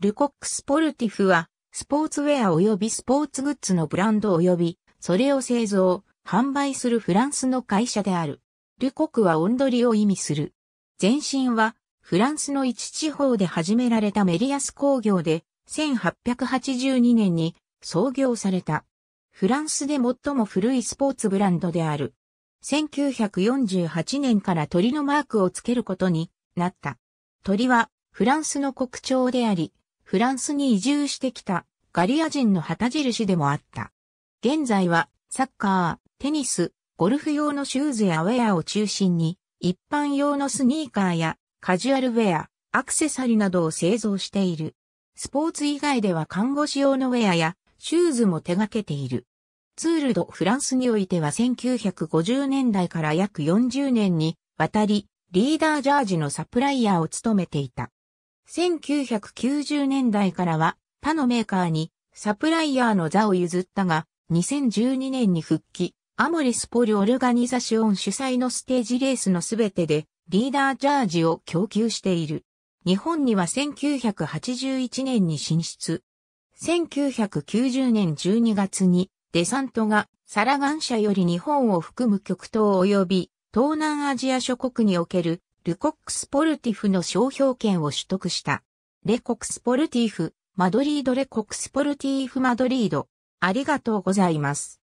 ルコックスポルティフは、スポーツウェア及びスポーツグッズのブランド及び、それを製造、販売するフランスの会社である。ルコクはンドりを意味する。前身は、フランスの一地方で始められたメリアス工業で、1882年に創業された。フランスで最も古いスポーツブランドである。1948年から鳥のマークをつけることになった。鳥はフランスの国鳥であり、フランスに移住してきたガリア人の旗印でもあった。現在はサッカー、テニス、ゴルフ用のシューズやウェアを中心に、一般用のスニーカーやカジュアルウェア、アクセサリなどを製造している。スポーツ以外では看護師用のウェアやシューズも手掛けている。ツールドフランスにおいては1950年代から約40年にわたりリーダージャージのサプライヤーを務めていた。1990年代からは他のメーカーにサプライヤーの座を譲ったが、2012年に復帰、アモリスポルオルガニザシオン主催のステージレースのすべてでリーダージャージを供給している。日本には1981年に進出。1990年12月にデサントがサラガン社より日本を含む極東及び東南アジア諸国におけるルコックスポルティフの商標権を取得した。レコックスポルティフ、マドリードレコックスポルティフマドリード。ありがとうございます。